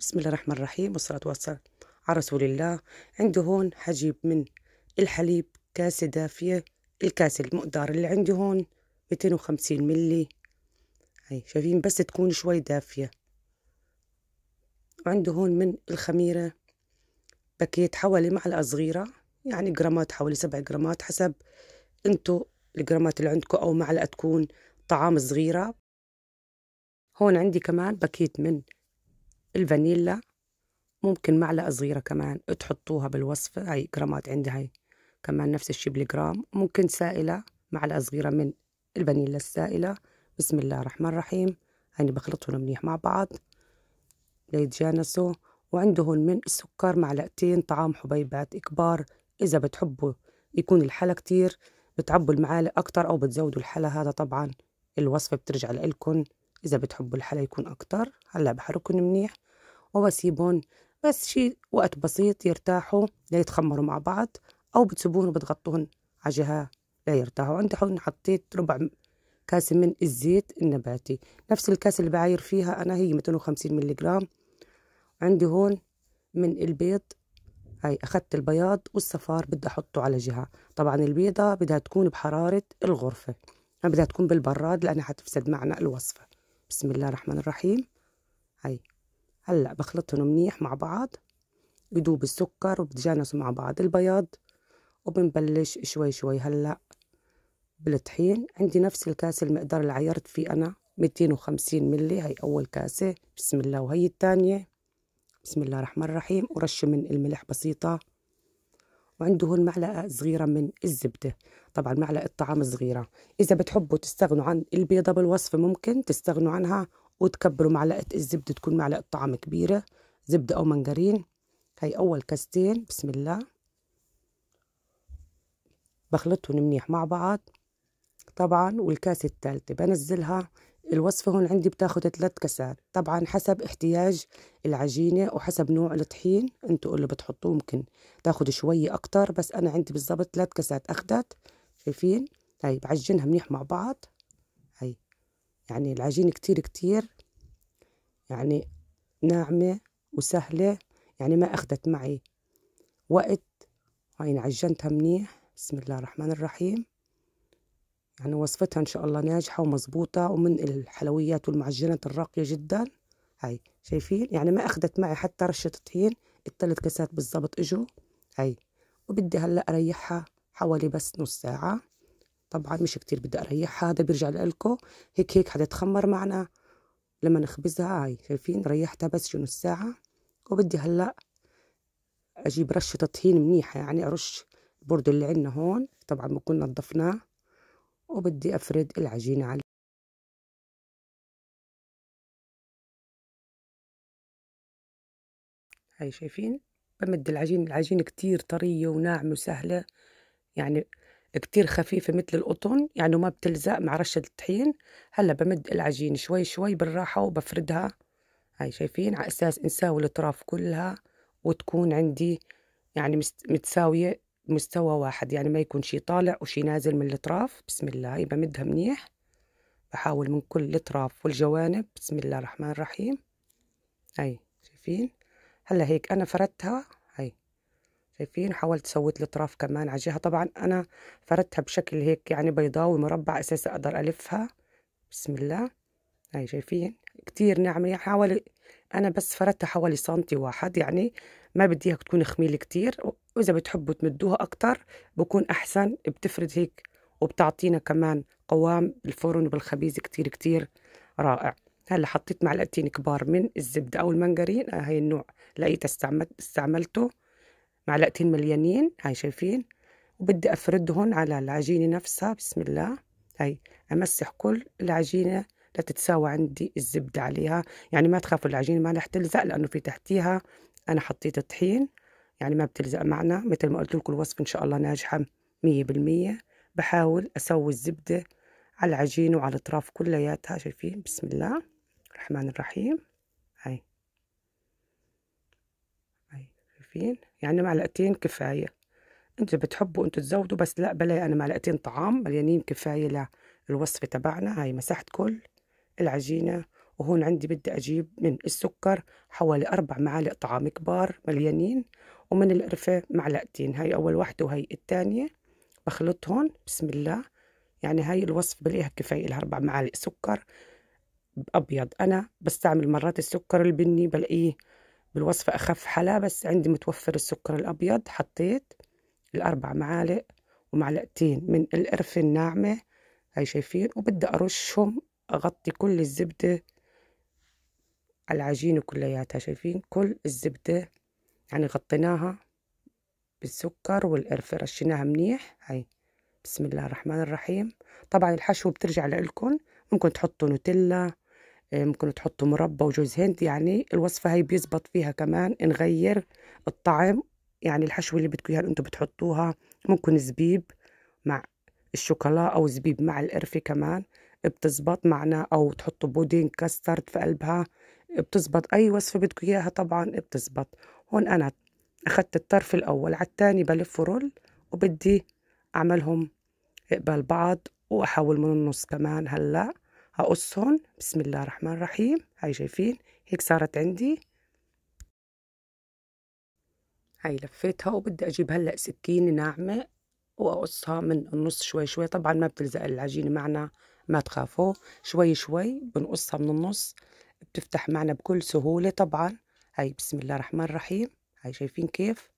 بسم الله الرحمن الرحيم والصلاة والسلام على رسول الله عندي هون حجيب من الحليب كاسة دافية الكاسة المقدار اللي عندي هون 250 ملي هي شايفين بس تكون شوي دافية وعندي هون من الخميرة باكيت حوالي معلقة صغيرة يعني جرامات حوالي سبع جرامات حسب انتو الجرامات اللي عندكم أو معلقة تكون طعام صغيرة هون عندي كمان باكيت من الفانيلا ممكن معلقة صغيرة كمان تحطوها بالوصفة هاي جرامات عندي هاي كمان نفس الشي بالجرام ممكن سائلة معلقة صغيرة من الفانيلا السائلة بسم الله الرحمن الرحيم هاني يعني بخلطهم منيح مع بعض ليتجانسوا وعنده هون من السكر معلقتين طعام حبيبات كبار إذا بتحبوا يكون الحلا كتير بتعبوا المعالق أكتر أو بتزودوا الحلا هذا طبعا الوصفة بترجع لإلكن إذا بتحبوا الحلا يكون أكتر هلا بحركن منيح وبسيبهم بس شي وقت بسيط يرتاحوا ليتخمروا مع بعض أو بتسيبوهم وبتغطوهم على جهة لا يرتاحوا عندي هون حطيت ربع كاسة من الزيت النباتي نفس الكاسة اللي بعاير فيها أنا هي 250 جرام عندي هون من البيض هاي أخذت البياض والصفار بدي أحطه على جهة طبعا البيضة بدها تكون بحرارة الغرفة ما بدها تكون بالبراد لأنها حتفسد معنا الوصفة بسم الله الرحمن الرحيم هاي هلا بخلطهم منيح مع بعض يدوب السكر وبتجانسوا مع بعض البياض وبنبلش شوي شوي هلا بالطحين عندي نفس الكاسة المقدار اللي عيرت فيه أنا 250 ملي هاي أول كاسة بسم الله وهي الثانية بسم الله الرحمن الرحيم ورش من الملح بسيطة هون معلقة صغيرة من الزبدة طبعا معلقة طعام صغيرة إذا بتحبوا تستغنوا عن البيضة بالوصفة ممكن تستغنوا عنها وتكبروا معلقة الزبدة تكون معلقة طعام كبيرة زبدة أو منجرين هاي أول كاستين بسم الله بخلطهم منيح مع بعض طبعا والكاسة الثالثة بنزلها الوصفة هون عندي بتاخد ثلاث كاسات طبعا حسب احتياج العجينة وحسب نوع الطحين انتوا اللي بتحطوه ممكن تاخد شوية اكتر بس انا عندي بالضبط ثلاث كاسات اخدت شايفين هاي طيب بعجنها منيح مع بعض هاي يعني العجينة كتير كتير يعني ناعمة وسهلة يعني ما اخدت معي وقت هاي عجنتها منيح بسم الله الرحمن الرحيم يعني وصفتها إن شاء الله ناجحة ومظبوطة ومن الحلويات والمعجنات الراقية جدا هاي شايفين يعني ما أخذت معي حتى رشة طحين الثلاث كاسات بالضبط إجوا هاي وبدي هلأ أريحها حوالي بس نص ساعة طبعا مش كتير بدي أريحها هذا بيرجع لكم هيك هيك حتتخمر معنا لما نخبزها هاي شايفين ريحتها بس شو نص ساعة وبدي هلأ أجيب رشة طحين منيحة يعني أرش برضو اللي عندنا هون طبعا ما كنا نضفناه وبدي أفرد العجينة عليه هاي شايفين بمد العجين العجين كتير طرية وناعمة وسهلة يعني كتير خفيفة مثل القطن يعني ما بتلزق مع رشة الطحين هلا بمد العجين شوي شوي بالراحة وبفردها هاي شايفين على أساس نساوي الأطراف كلها وتكون عندي يعني متساوية مستوى واحد يعني ما يكون شي طالع وشي نازل من الأطراف بسم الله يبقى بمدها منيح بحاول من كل الأطراف والجوانب بسم الله الرحمن الرحيم هاي شايفين هلا هيك أنا فردتها هاي شايفين حاولت سويت الأطراف كمان على جهة طبعا أنا فردتها بشكل هيك يعني بيضاوي مربع أساس أقدر ألفها بسم الله هاي شايفين كتير ناعمة يعني حوالي أنا بس فردتها حوالي سنتي واحد يعني ما بدي إياها تكون خميلة كتير وإذا بتحبوا تمدوها أكتر بكون أحسن بتفرد هيك وبتعطينا كمان قوام بالفرن وبالخبيز كتير كتير رائع هلا حطيت معلقتين كبار من الزبدة أو المنجرين آه، هاي النوع استعملت استعملته معلقتين مليانين هاي شايفين وبدي أفردهم على العجينة نفسها بسم الله هاي أمسح كل العجينة لا تتساوى عندي الزبدة عليها يعني ما تخافوا العجينة ما رح تلزق لأنه في تحتيها أنا حطيت الطحين يعني ما بتلزق معنا مثل ما قلت لكم الوصفة إن شاء الله ناجحة مية بالمية بحاول أسوي الزبدة على العجين وعلى الأطراف كلياتها شايفين بسم الله الرحمن الرحيم هاي هاي شايفين يعني معلقتين كفاية انتوا بتحبوا انتوا تزودوا بس لا بلاي انا معلقتين طعام مليانين كفاية للوصفة تبعنا هاي مسحت كل العجينة وهون عندي بدي أجيب من السكر حوالي أربع معالق طعام كبار مليانين ومن القرفة معلقتين هاي أول واحدة وهي الثانية بخلطهم بسم الله يعني هاي الوصفة بلاقيها كفاية لها أربع معالق سكر أبيض أنا بستعمل مرات السكر البني بلاقيه بالوصفة أخف حلا بس عندي متوفر السكر الأبيض حطيت الأربع معالق ومعلقتين من القرفة الناعمة هاي شايفين وبدي أرشهم أغطي كل الزبدة على العجينة كلياتها شايفين كل الزبدة يعني غطيناها بالسكر والقرفة رشيناها منيح هاي بسم الله الرحمن الرحيم طبعا الحشو بترجع لكم ممكن تحطوا نوتيلا آه، ممكن تحطوا مربى وجوز هند يعني الوصفة هاي بيزبط فيها كمان نغير الطعم يعني الحشو اللي بدكم اياها انتم بتحطوها ممكن زبيب مع الشوكولا او زبيب مع القرفة كمان بتزبط معنا او تحطوا بودين كاسترد في قلبها بتزبط اي وصفه بدكم اياها طبعا بتزبط هون انا اخذت الطرف الاول على الثاني بلف رول وبدي اعملهم قبال بعض واحول من النص كمان هلا هقصهم بسم الله الرحمن الرحيم هاي شايفين هيك صارت عندي هاي لفيتها وبدي اجيب هلا سكينه ناعمه واقصها من النص شوي شوي طبعا ما بتلزق العجينه معنا ما تخافوا شوي شوي بنقصها من النص بتفتح معنا بكل سهولة طبعا هاي بسم الله الرحمن الرحيم هاي شايفين كيف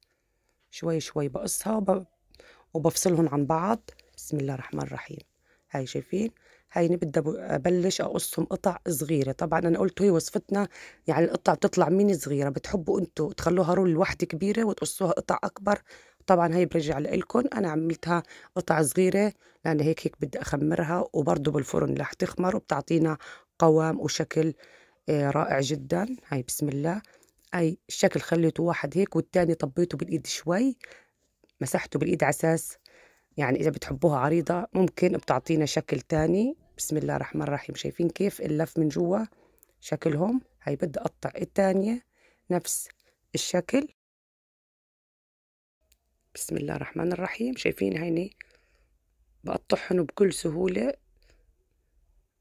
شوي شوي بقصها وب... وبفصلهم عن بعض بسم الله الرحمن الرحيم هاي شايفين هاي بدي ابلش اقصهم قطع صغيره طبعا انا قلت هي وصفتنا يعني القطع بتطلع مين صغيره بتحبوا انتوا تخلوها رول واحده كبيره وتقصوها قطع اكبر طبعا هي برجع لكم انا عملتها قطع صغيره لان هيك هيك بدي اخمرها وبرضه بالفرن رح تخمر وبتعطينا قوام وشكل آه، رائع جدا هاي بسم الله اي الشكل خليته واحد هيك والتاني طبيته بالايد شوي مسحته بالايد على اساس يعني اذا بتحبوها عريضه ممكن بتعطينا شكل تاني بسم الله الرحمن الرحيم شايفين كيف اللف من جوا شكلهم هاي بدي اقطع الثانيه نفس الشكل بسم الله الرحمن الرحيم شايفين هيني بقطعهم بكل سهولة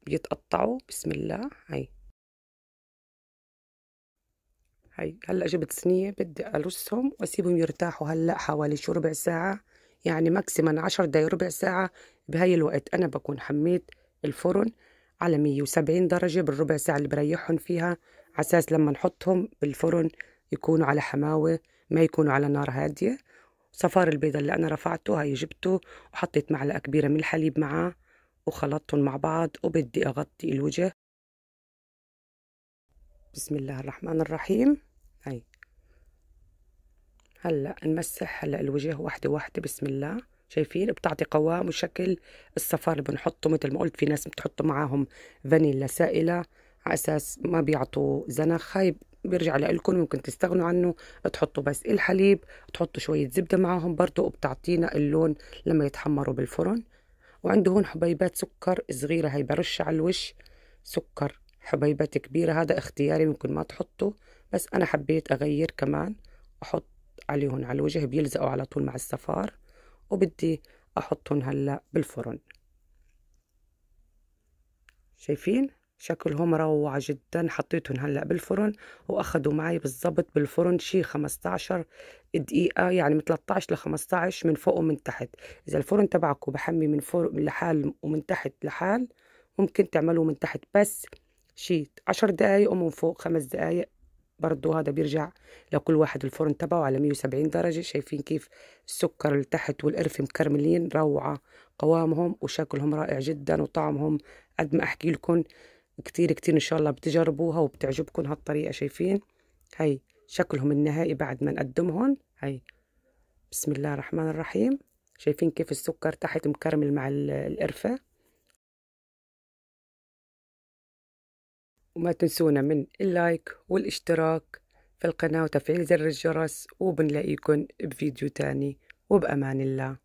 بيتقطعوا بسم الله هاي هاي هلا جبت صينية بدي أرسهم وأسيبهم يرتاحوا هلا حوالي شو ربع ساعة يعني ماكسيما عشر دقايق ربع ساعة بهاي الوقت أنا بكون حميت الفرن على 170 درجة بالربع ساعة اللي بريحهم فيها عساس لما نحطهم بالفرن يكونوا على حماوة ما يكونوا على نار هادية صفار البيضة اللي أنا رفعته هاي جبته وحطيت معلقة كبيرة من الحليب معاه وخلطتهم مع بعض وبدي أغطي الوجه بسم الله الرحمن الرحيم هاي هلا نمسح هلا الوجه واحدة واحدة بسم الله شايفين بتعطي قوام وشكل الصفار اللي بنحطه مثل ما قلت في ناس بتحطوا معاهم فانيلا سائلة على أساس ما بيعطوا زنخ هاي بيرجع لكم ممكن تستغنوا عنه تحطوا بس الحليب تحطوا شوية زبدة معاهم برضو وبتعطينا اللون لما يتحمروا بالفرن وعنده هون حبيبات سكر صغيرة هي برش على الوش سكر حبيبات كبيرة هذا اختياري ممكن ما تحطوا بس أنا حبيت أغير كمان أحط عليهم على الوجه بيلزقوا على طول مع السفار وبدي أحطهم هلأ بالفرن شايفين شكلهم روعة جدا حطيتهم هلأ بالفرن واخذوا معي بالضبط بالفرن شي 15 دقيقة يعني من 13 ل 15 من فوق ومن تحت إذا الفرن تبعكم بحمي من فوق لحال ومن تحت لحال ممكن تعملوه من تحت بس شي 10 دقايق ومن فوق خمس دقايق برضو هذا بيرجع لكل واحد الفرن تبعه على 170 درجة شايفين كيف السكر اللي تحت والقرفة مكرملين روعة قوامهم وشكلهم رائع جدا وطعمهم قد ما أحكي لكم كتير كتير إن شاء الله بتجربوها وبتعجبكم هالطريقة شايفين هاي شكلهم النهائي بعد ما نقدمهم هاي بسم الله الرحمن الرحيم شايفين كيف السكر تحت مكرمل مع القرفة وما تنسونا من اللايك والاشتراك في القناة وتفعيل زر الجرس وبنلاقيكم بفيديو تاني وبأمان الله